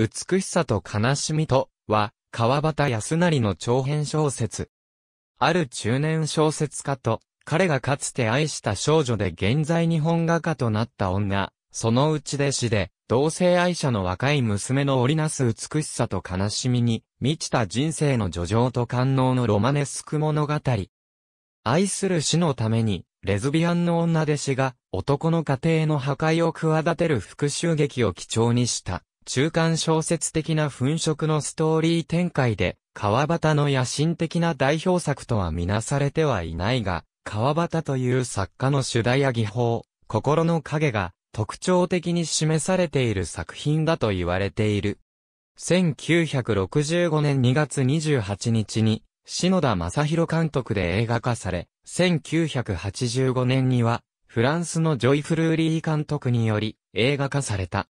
美しさと悲しみと、は、川端康成の長編小説。ある中年小説家と、彼がかつて愛した少女で現在日本画家となった女、そのうち弟子で、同性愛者の若い娘の織りなす美しさと悲しみに、満ちた人生の叙情と感能のロマネスク物語。愛する死のために、レズビアンの女弟子が、男の家庭の破壊を企てる復讐劇を基調にした。中間小説的な粉飾のストーリー展開で、川端の野心的な代表作とはみなされてはいないが、川端という作家の主題や技法、心の影が特徴的に示されている作品だと言われている。1965年2月28日に、篠田正宏監督で映画化され、1985年には、フランスのジョイ・フルーリー監督により映画化された。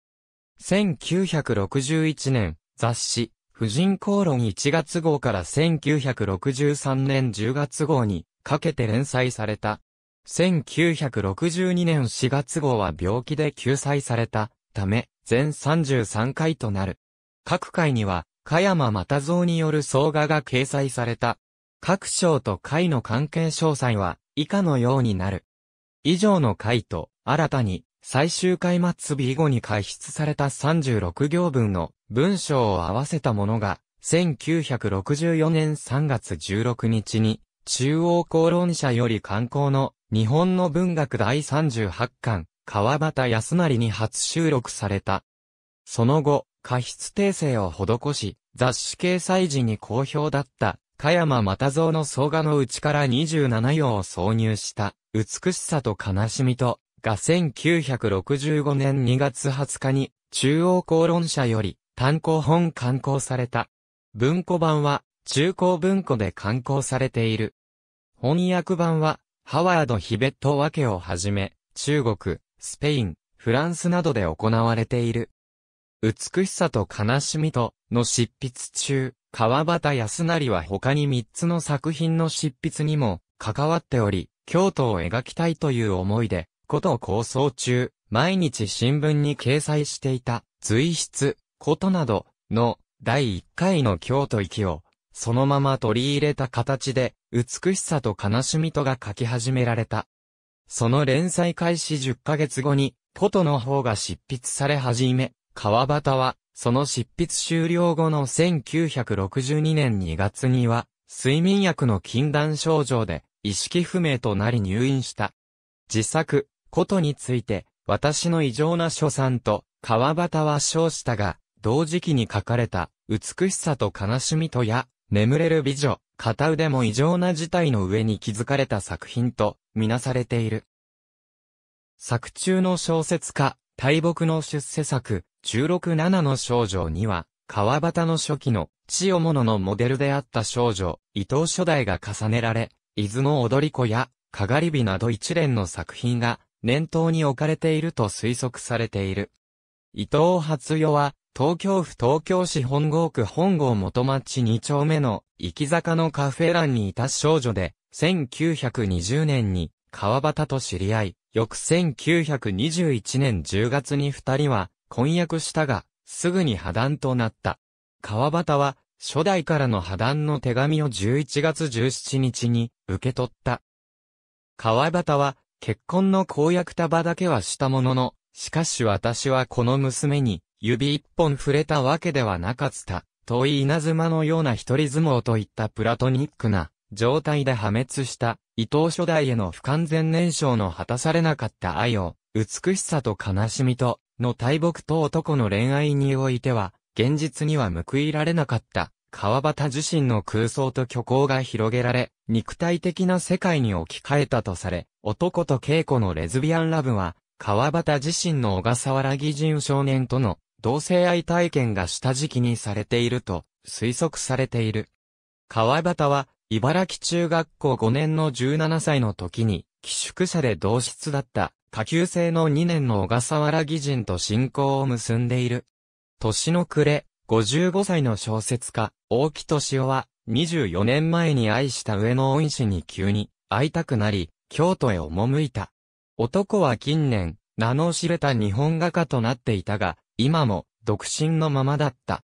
1961年、雑誌、婦人公論1月号から1963年10月号にかけて連載された。1962年4月号は病気で救済されたため、全33回となる。各回には、香山又蔵による総画が掲載された。各章と回の関係詳細は以下のようになる。以上の回と、新たに最終回末日以後に開出された36行分の文章を合わせたものが、1964年3月16日に、中央公論社より刊行の日本の文学第38巻、川端康成に初収録された。その後、過失訂正を施し、雑誌掲載時に好評だった、加山又蔵の総画のうちから27行を挿入した、美しさと悲しみと、が1965年2月20日に中央公論社より単行本刊行された。文庫版は中高文庫で刊行されている。翻訳版はハワード・ヒベット・ワケをはじめ、中国、スペイン、フランスなどで行われている。美しさと悲しみとの執筆中、川端康成は他に3つの作品の執筆にも関わっており、京都を描きたいという思いで、ことを構想中、毎日新聞に掲載していた、随筆、ことなど、の、第1回の京都行きを、そのまま取り入れた形で、美しさと悲しみとが書き始められた。その連載開始10ヶ月後に、ことの方が執筆され始め、川端は、その執筆終了後の1962年2月には、睡眠薬の禁断症状で、意識不明となり入院した。自作、ことについて、私の異常な所産と、川端は称したが、同時期に書かれた、美しさと悲しみとや、眠れる美女、片腕も異常な事態の上に気づかれた作品と、みなされている。作中の小説家、大木の出世作、中六七の少女には、川端の初期の、千代物のモデルであった少女、伊藤初代が重ねられ、伊豆の踊り子や、かがり火など一連の作品が、念頭に置かれていると推測されている。伊藤初代は、東京府東京市本郷区本郷元町2丁目の、行き坂のカフェ欄にいた少女で、1920年に、川端と知り合い、翌1921年10月に二人は、婚約したが、すぐに破談となった。川端は、初代からの破談の手紙を11月17日に、受け取った。川端は、結婚の公約束だけはしたものの、しかし私はこの娘に、指一本触れたわけではなかった。遠い稲妻のような一人相撲といったプラトニックな状態で破滅した伊藤初代への不完全燃焼の果たされなかった愛を美しさと悲しみとの大木と男の恋愛においては現実には報いられなかった川端自身の空想と虚構が広げられ肉体的な世界に置き換えたとされ男と稽古のレズビアンラブは、川端自身の小笠原義人少年との同性愛体験が下敷きにされていると推測されている。川端は、茨城中学校5年の17歳の時に、寄宿舎で同室だった下級生の2年の小笠原義人と親交を結んでいる。年の暮れ、55歳の小説家、大木敏夫は、24年前に愛した上野恩師に急に会いたくなり、京都へ赴いた。男は近年、名の知れた日本画家となっていたが、今も、独身のままだった。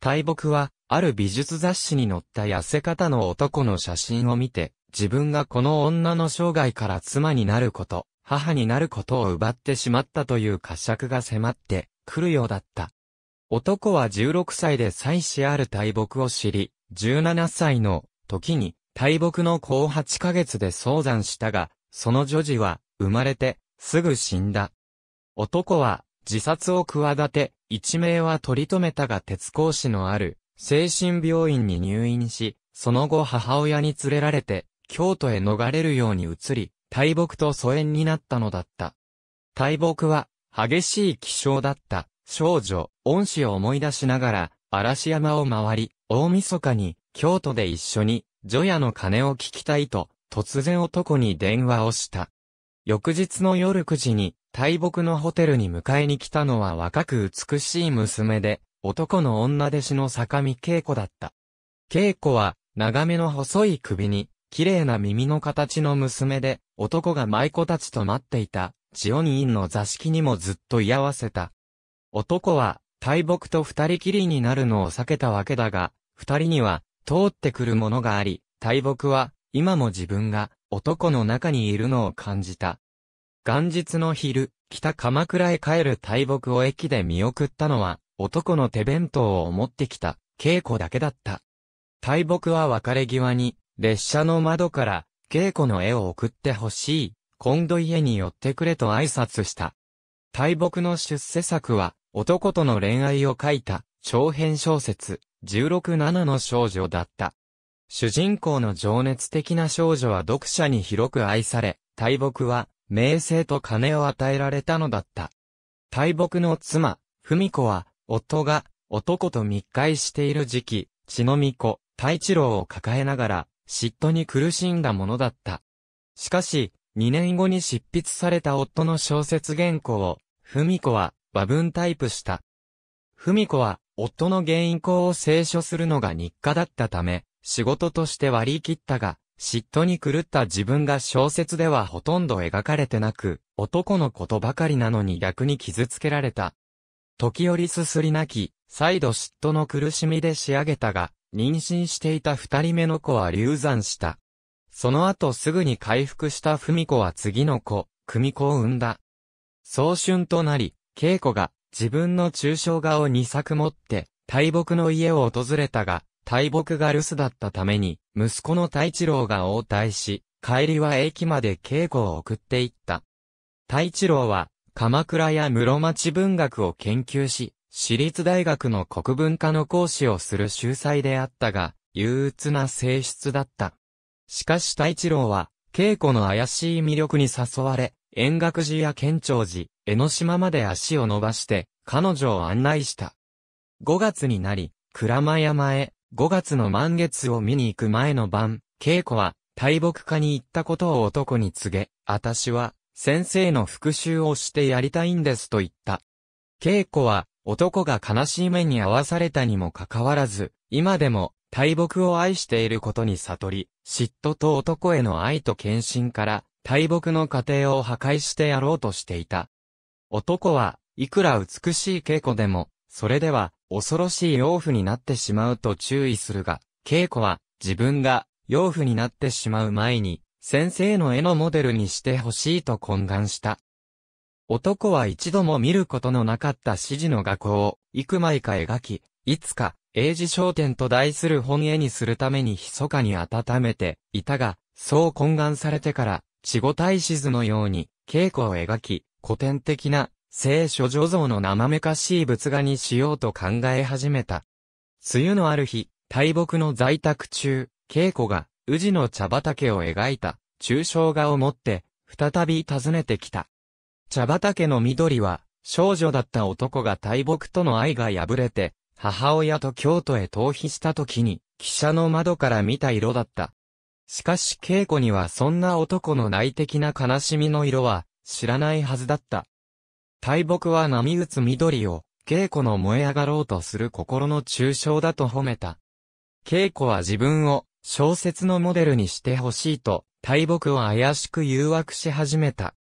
大木は、ある美術雑誌に載った痩せ方の男の写真を見て、自分がこの女の生涯から妻になること、母になることを奪ってしまったという呵責が迫ってくるようだった。男は16歳で妻子ある大木を知り、17歳の時に大木の後8ヶ月で早産したが、その女児は、生まれて、すぐ死んだ。男は、自殺を企て、一命は取り留めたが鉄格師のある、精神病院に入院し、その後母親に連れられて、京都へ逃れるように移り、大木と疎遠になったのだった。大木は、激しい気象だった、少女、恩師を思い出しながら、嵐山を回り、大晦日に、京都で一緒に、除夜の鐘を聞きたいと、突然男に電話をした。翌日の夜9時に、大木のホテルに迎えに来たのは若く美しい娘で、男の女弟子の坂見恵子だった。恵子は、長めの細い首に、綺麗な耳の形の娘で、男が舞妓たちと待っていた、千代に院の座敷にもずっと居合わせた。男は、大木と二人きりになるのを避けたわけだが、二人には、通ってくるものがあり、大木は、今も自分が、男の中にいるのを感じた。元日の昼、北鎌倉へ帰る大木を駅で見送ったのは、男の手弁当を持ってきた、稽古だけだった。大木は別れ際に、列車の窓から、稽古の絵を送ってほしい、今度家に寄ってくれと挨拶した。大木の出世作は、男との恋愛を書いた、長編小説、16-7の少女だった。主人公の情熱的な少女は読者に広く愛され、大木は、名声と金を与えられたのだった。大木の妻、文子は、夫が、男と密会している時期、血の巫女、太一郎を抱えながら、嫉妬に苦しんだものだった。しかし、2年後に執筆された夫の小説原稿を、文子は、和文タイプした。文子は、夫の原因項を清書するのが日課だったため、仕事として割り切ったが、嫉妬に狂った自分が小説ではほとんど描かれてなく、男のことばかりなのに逆に傷つけられた。時折すすり泣き、再度嫉妬の苦しみで仕上げたが、妊娠していた二人目の子は流産した。その後すぐに回復した文子は次の子、組子を産んだ。早春となり、稽古が自分の抽象画を2作持って、大木の家を訪れたが、大木が留守だったために、息子の太一郎が応対し、帰りは駅まで稽古を送っていった。太一郎は、鎌倉や室町文学を研究し、私立大学の国文科の講師をする秀才であったが、憂鬱な性質だった。しかし太一郎は、稽古の怪しい魅力に誘われ、円覚寺や県庁寺、江ノ島まで足を伸ばして、彼女を案内した。5月になり、倉間山へ、5月の満月を見に行く前の晩、稽古は、大木家に行ったことを男に告げ、私は、先生の復讐をしてやりたいんですと言った。稽古は、男が悲しい目に遭わされたにもかかわらず、今でも、大木を愛していることに悟り、嫉妬と男への愛と献身から、大木の家庭を破壊してやろうとしていた。男はいくら美しい稽古でも、それでは恐ろしい養父になってしまうと注意するが、稽古は自分が養父になってしまう前に、先生の絵のモデルにしてほしいと懇願した。男は一度も見ることのなかった指示の画工を幾枚か描き、いつか英字商店と題する本絵にするために密かに温めていたが、そう懇願されてから、稚語大志図のように稽古を描き、古典的な聖書女像の生めかしい仏画にしようと考え始めた。梅雨のある日、大木の在宅中、稽古が宇治の茶畑を描いた抽象画を持って再び訪ねてきた。茶畑の緑は少女だった男が大木との愛が破れて母親と京都へ逃避した時に汽車の窓から見た色だった。しかし稽古にはそんな男の内的な悲しみの色は知らないはずだった。大木は波打つ緑を、稽古の燃え上がろうとする心の抽象だと褒めた。稽古は自分を小説のモデルにしてほしいと、大木を怪しく誘惑し始めた。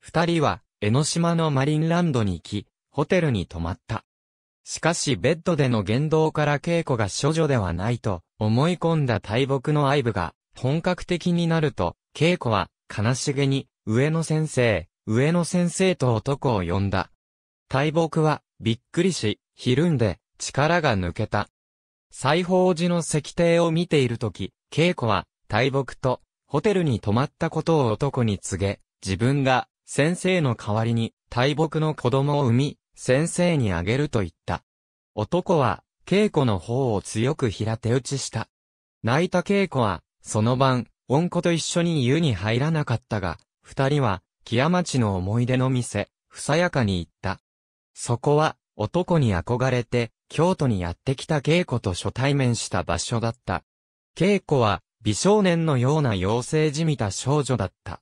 二人は、江ノ島のマリンランドに行き、ホテルに泊まった。しかしベッドでの言動から稽古が処女ではないと思い込んだ大木の愛部が本格的になると、稽古は悲しげに上野先生、上野先生と男を呼んだ。大木は、びっくりし、ひるんで、力が抜けた。裁縫寺の石庭を見ているとき、稽古は、大木と、ホテルに泊まったことを男に告げ、自分が、先生の代わりに、大木の子供を産み、先生にあげると言った。男は、稽古の方を強く平手打ちした。泣いた稽古は、その晩、温子と一緒に湯に入らなかったが、二人は、木屋町の思い出の店、ふさやかに行った。そこは、男に憧れて、京都にやってきた稽古と初対面した場所だった。稽古は、美少年のような妖精じみた少女だった。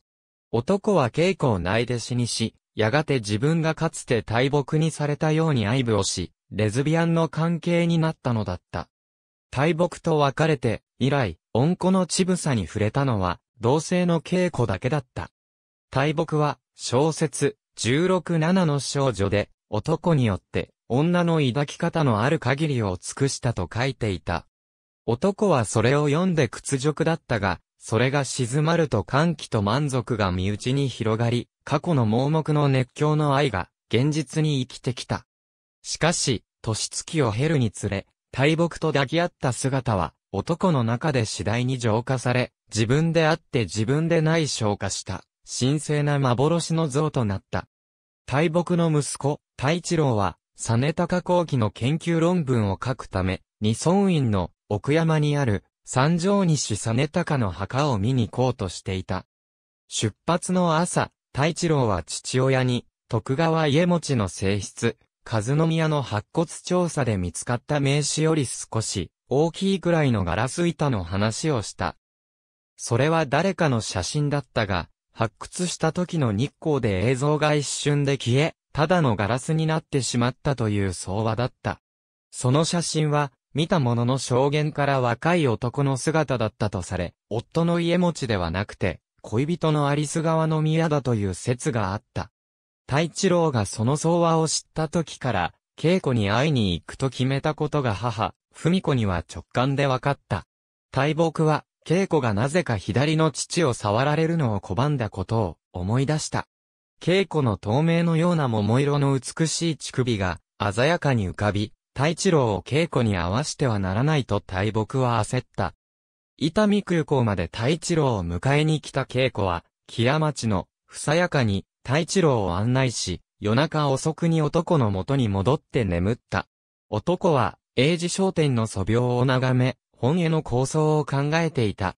男は稽古をない弟子にし、やがて自分がかつて大木にされたように愛撫をし、レズビアンの関係になったのだった。大木と別れて、以来、温子の乳房に触れたのは、同性の稽古だけだった。大木は、小説、167の少女で、男によって、女の抱き方のある限りを尽くしたと書いていた。男はそれを読んで屈辱だったが、それが静まると歓喜と満足が身内に広がり、過去の盲目の熱狂の愛が、現実に生きてきた。しかし、年月を経るにつれ、大木と抱き合った姿は、男の中で次第に浄化され、自分であって自分でない消化した。神聖な幻の像となった。大木の息子、太一郎は、タ高後期の研究論文を書くため、二村院の奥山にある三条西タ高の墓を見に行こうとしていた。出発の朝、太一郎は父親に、徳川家持ちの性質、和宮の白骨調査で見つかった名刺より少し大きいくらいのガラス板の話をした。それは誰かの写真だったが、発掘した時の日光で映像が一瞬で消え、ただのガラスになってしまったという相話だった。その写真は、見た者の証言から若い男の姿だったとされ、夫の家持ちではなくて、恋人のアリス川の宮だという説があった。太一郎がその相話を知った時から、稽古に会いに行くと決めたことが母、文子には直感で分かった。大木は、稽古がなぜか左の父を触られるのを拒んだことを思い出した。稽古の透明のような桃色の美しい乳首が鮮やかに浮かび、太一郎を稽古に合わしてはならないと大木は焦った。伊丹空港まで太一郎を迎えに来た稽古は、木屋町の、ふさやかに、太一郎を案内し、夜中遅くに男の元に戻って眠った。男は、英治商店の素描を眺め、本への構想を考えていた。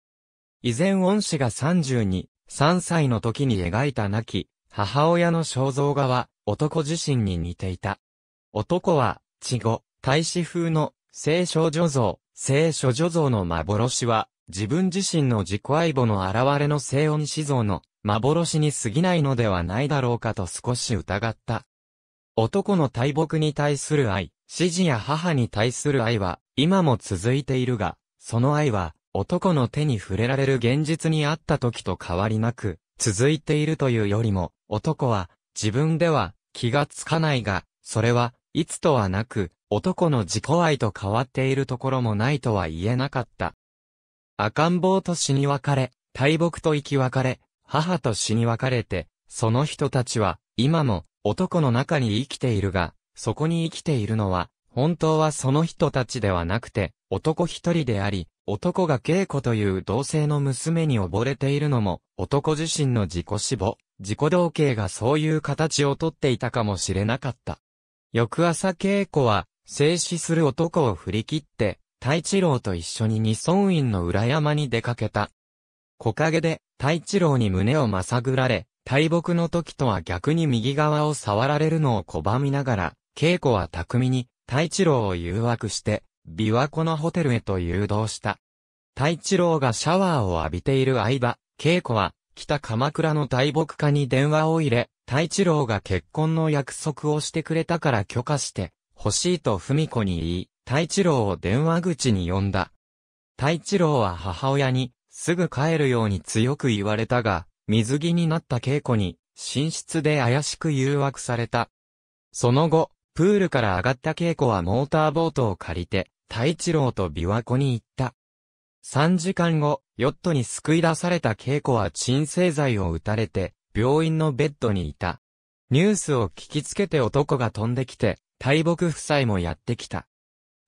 以前恩師が32、3歳の時に描いた亡き、母親の肖像画は、男自身に似ていた。男は、稚語、大使風の、聖少女像、聖書女像の幻は、自分自身の自己愛母の現れの聖恩子像の、幻に過ぎないのではないだろうかと少し疑った。男の大木に対する愛、指示や母に対する愛は、今も続いているが、その愛は、男の手に触れられる現実にあった時と変わりなく、続いているというよりも、男は、自分では、気がつかないが、それは、いつとはなく、男の自己愛と変わっているところもないとは言えなかった。赤ん坊と死に別れ、大木と生き別れ、母と死に別れて、その人たちは、今も、男の中に生きているが、そこに生きているのは、本当はその人たちではなくて、男一人であり、男が稽古という同性の娘に溺れているのも、男自身の自己死亡、自己同型がそういう形をとっていたかもしれなかった。翌朝稽古は、静止する男を振り切って、太一郎と一緒に二村院の裏山に出かけた。木陰で、太一郎に胸をまさぐられ、大木の時とは逆に右側を触られるのを拒みながら、稽古は巧みに、太一郎を誘惑して、琵琶湖のホテルへと誘導した。太一郎がシャワーを浴びている間、恵子は、北鎌倉の大木家に電話を入れ、太一郎が結婚の約束をしてくれたから許可して、欲しいと文子に言い、太一郎を電話口に呼んだ。太一郎は母親に、すぐ帰るように強く言われたが、水着になった稽古に、寝室で怪しく誘惑された。その後、プールから上がった稽古はモーターボートを借りて、太一郎と琵琶湖に行った。3時間後、ヨットに救い出された稽古は鎮静剤を打たれて、病院のベッドにいた。ニュースを聞きつけて男が飛んできて、大木夫妻もやってきた。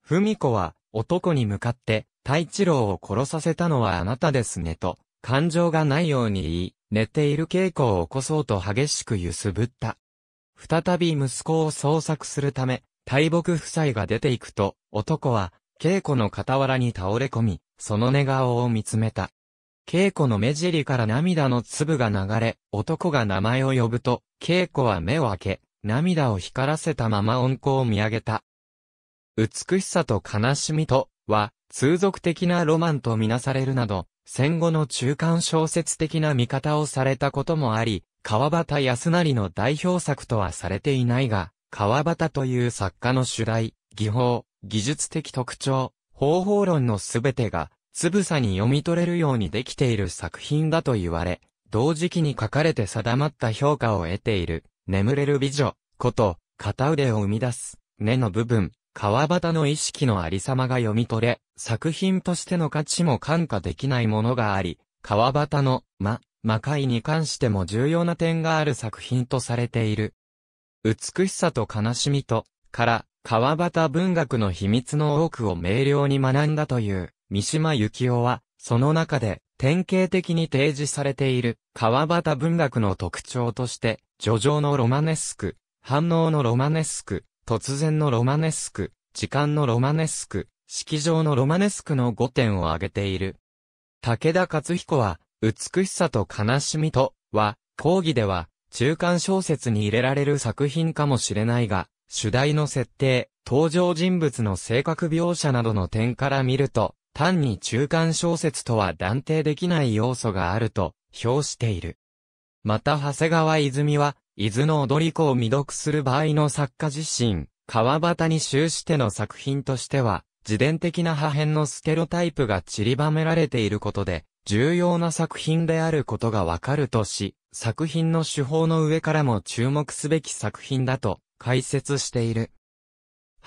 文子は、男に向かって、太一郎を殺させたのはあなたですねと、感情がないように言い、寝ている稽古を起こそうと激しく揺すぶった。再び息子を捜索するため、大木夫妻が出て行くと、男は、稽古の傍らに倒れ込み、その寝顔を見つめた。稽古の目尻から涙の粒が流れ、男が名前を呼ぶと、稽古は目を開け、涙を光らせたまま音符を見上げた。美しさと悲しみと、は、通俗的なロマンとみなされるなど、戦後の中間小説的な見方をされたこともあり、川端康成の代表作とはされていないが、川端という作家の主題、技法、技術的特徴、方法論のすべてが、つぶさに読み取れるようにできている作品だと言われ、同時期に書かれて定まった評価を得ている、眠れる美女、こと、片腕を生み出す、根の部分、川端の意識のありさまが読み取れ、作品としての価値も感化できないものがあり、川端の、ま、魔界に関しても重要な点がある作品とされている。美しさと悲しみと、から、川端文学の秘密の多くを明瞭に学んだという、三島幸紀夫は、その中で、典型的に提示されている、川端文学の特徴として、叙情のロマネスク、反応のロマネスク、突然のロマネスク、時間のロマネスク、式場のロマネスクの5点を挙げている。武田勝彦は、美しさと悲しみとは、講義では、中間小説に入れられる作品かもしれないが、主題の設定、登場人物の性格描写などの点から見ると、単に中間小説とは断定できない要素があると、評している。また、長谷川泉は、伊豆の踊り子を未読する場合の作家自身、川端に終しての作品としては、自伝的な破片のステロタイプが散りばめられていることで、重要な作品であることがわかるとし、作品の手法の上からも注目すべき作品だと解説している。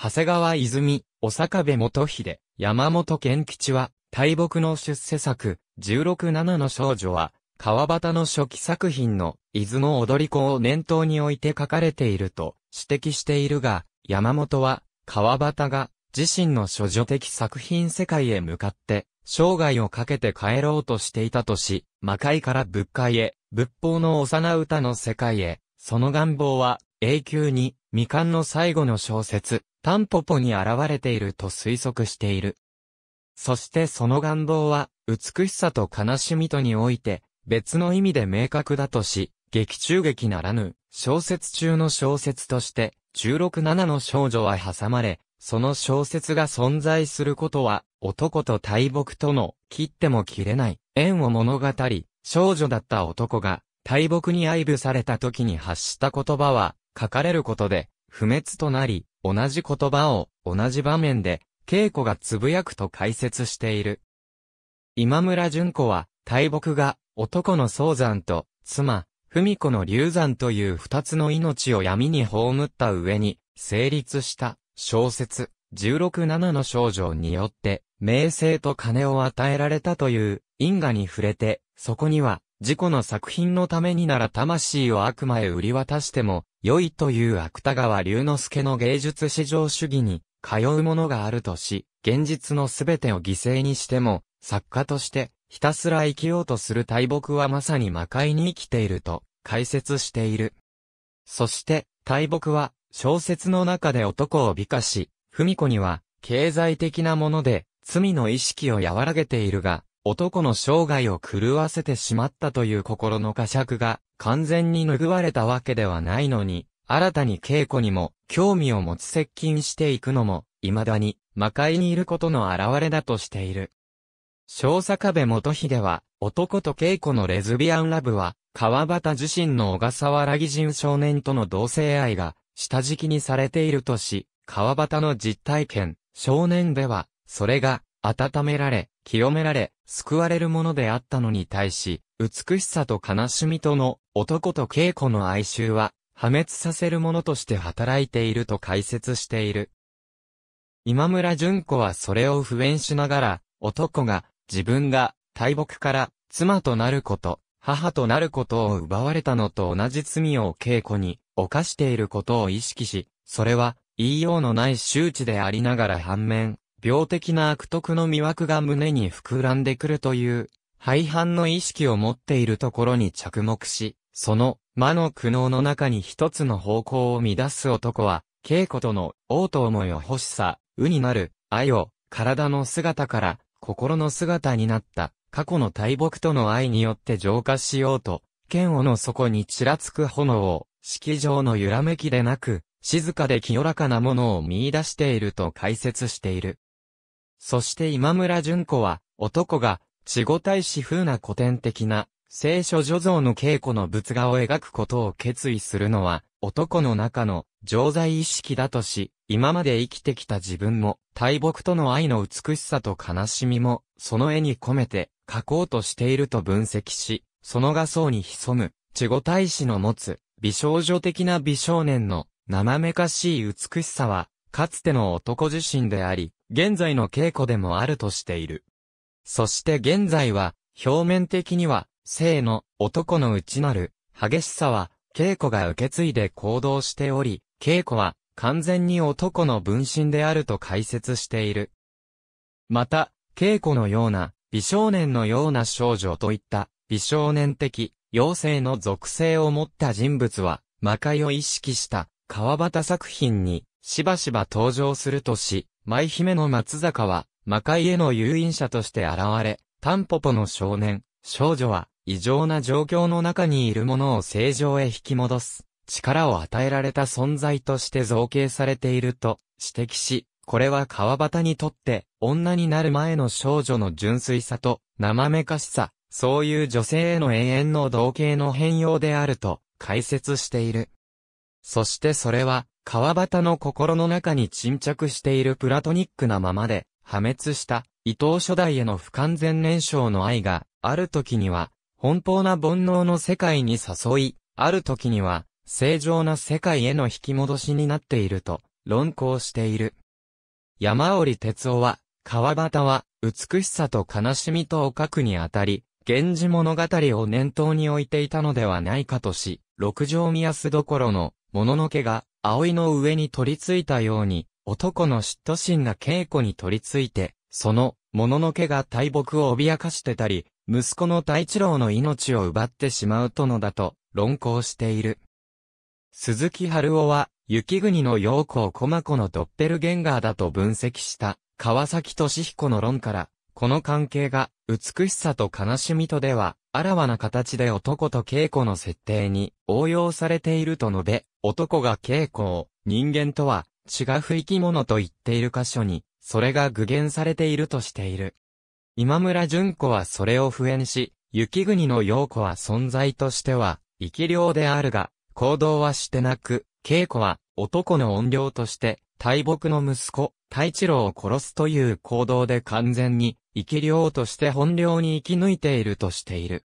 長谷川泉、小坂部元秀、山本健吉は、大木の出世作、167の少女は、川端の初期作品の、伊豆の踊り子を念頭に置いて書かれていると指摘しているが、山本は、川端が、自身の諸女的作品世界へ向かって、生涯をかけて帰ろうとしていたとし、魔界から仏界へ、仏法の幼歌の世界へ、その願望は、永久に、未完の最後の小説、タンポポに現れていると推測している。そしてその願望は、美しさと悲しみとにおいて、別の意味で明確だとし、劇中劇ならぬ、小説中の小説として、16-7の少女は挟まれ、その小説が存在することは、男と大木との切っても切れない縁を物語り、少女だった男が大木に愛撫された時に発した言葉は、書かれることで、不滅となり、同じ言葉を同じ場面で、稽古がつぶやくと解説している。今村淳子は、大木が男の早山と、妻、文子の流山という二つの命を闇に葬った上に、成立した小説、十六七の少女によって、名声と金を与えられたという因果に触れて、そこには、自己の作品のためになら魂を悪魔へ売り渡しても、良いという芥川龍之介の芸術至上主義に、通うものがあるとし、現実のすべてを犠牲にしても、作家として、ひたすら生きようとする大木はまさに魔界に生きていると、解説している。そして、大木は、小説の中で男を美化し、文子には、経済的なもので、罪の意識を和らげているが、男の生涯を狂わせてしまったという心の呵責が、完全に拭われたわけではないのに、新たに稽古にも、興味を持ち接近していくのも、未だに、魔界にいることの表れだとしている。小坂部元秀は、男と稽古のレズビアンラブは、川端自身の小笠原義人少年との同性愛が、下敷きにされているとし、川端の実体験、少年では、それが、温められ、清められ、救われるものであったのに対し、美しさと悲しみとの、男と稽古の哀愁は、破滅させるものとして働いていると解説している。今村淳子はそれを不縁しながら、男が、自分が、大木から、妻となること、母となることを奪われたのと同じ罪を稽古に、犯していることを意識し、それは、言いようのない周知でありながら反面、病的な悪徳の魅惑が胸に膨らんでくるという、廃反の意識を持っているところに着目し、その、魔の苦悩の中に一つの方向を乱す男は、稽古との、王と思いを欲しさ、うになる、愛を、体の姿から、心の姿になった、過去の大木との愛によって浄化しようと、剣尾の底にちらつく炎を、式場の揺らめきでなく、静かで清らかなものを見出していると解説している。そして今村淳子は、男が、死後大使風な古典的な、聖書女像の稽古の仏画を描くことを決意するのは、男の中の、常在意識だとし、今まで生きてきた自分も、大木との愛の美しさと悲しみも、その絵に込めて、描こうとしていると分析し、その画像に潜む、地後大使の持つ、美少女的な美少年の生めかしい美しさは、かつての男自身であり、現在の稽古でもあるとしている。そして現在は、表面的には、性の男の内なる激しさは、稽古が受け継いで行動しており、稽古は完全に男の分身であると解説している。また、稽古のような、美少年のような少女といった、美少年的、妖精の属性を持った人物は、魔界を意識した川端作品にしばしば登場するとし、舞姫の松坂は魔界への誘引者として現れ、タンポポの少年、少女は異常な状況の中にいるものを正常へ引き戻す力を与えられた存在として造形されていると指摘し、これは川端にとって女になる前の少女の純粋さと生めかしさ、そういう女性への永遠の同型の変容であると解説している。そしてそれは、川端の心の中に沈着しているプラトニックなままで、破滅した伊藤初代への不完全燃焼の愛が、ある時には、奔放な煩悩の世界に誘い、ある時には、正常な世界への引き戻しになっていると、論考している。山織哲夫は、川端は、美しさと悲しみとお書くにあたり、源氏物語を念頭に置いていたのではないかとし、六条宮安どころの、もののけが、葵の上に取り付いたように、男の嫉妬心が稽古に取り付いて、その、もののけが大木を脅かしてたり、息子の太一郎の命を奪ってしまうとのだと、論考している。鈴木春夫は、雪国の陽光駒子のドッペルゲンガーだと分析した、川崎敏彦の論から、この関係が、美しさと悲しみとでは、あらわな形で男と稽古の設定に応用されていると述べ、男が稽古を、人間とは、違う生き物と言っている箇所に、それが具現されているとしている。今村淳子はそれを不縁し、雪国の陽子は存在としては、生き量であるが、行動はしてなく、稽古は、男の怨霊として、大木の息子、太一郎を殺すという行動で完全に、生き量として本領に生き抜いているとしている。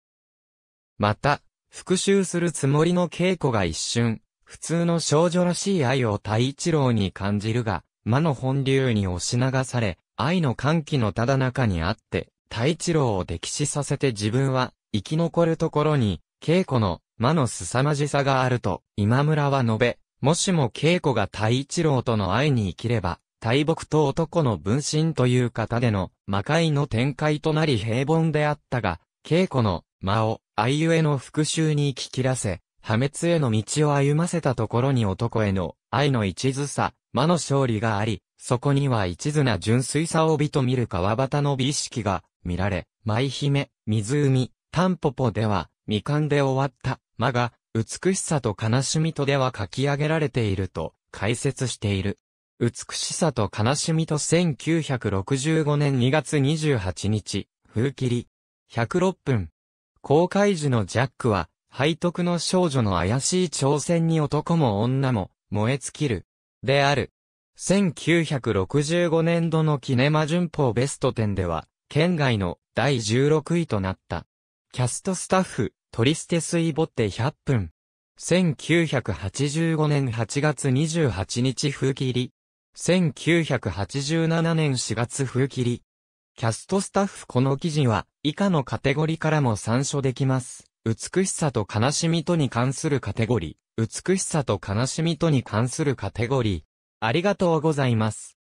また、復讐するつもりの稽古が一瞬、普通の少女らしい愛を太一郎に感じるが、魔の本流に押し流され、愛の歓喜のただ中にあって、太一郎を溺死させて自分は、生き残るところに、稽古の魔の凄まじさがあると、今村は述べ、もしも稽古が太一郎との愛に生きれば、大木と男の分身という方での魔界の展開となり平凡であったが、稽古の間を愛ゆえの復讐に生き切らせ、破滅への道を歩ませたところに男への愛の一途さ、魔の勝利があり、そこには一途な純粋さを美と見る川端の美意識が見られ、舞姫、湖、タンポポでは未完で終わった魔が美しさと悲しみとでは書き上げられていると解説している。美しさと悲しみと1965年2月28日、風切り。106分。公開時のジャックは、背徳の少女の怪しい挑戦に男も女も燃え尽きる。である。1965年度のキネマ旬報ベスト10では、県外の第16位となった。キャストスタッフ、トリステスイボって100分。1985年8月28日風切り。1987年4月風切り。キャストスタッフこの記事は以下のカテゴリからも参照できます。美しさと悲しみとに関するカテゴリー。美しさと悲しみとに関するカテゴリー。ありがとうございます。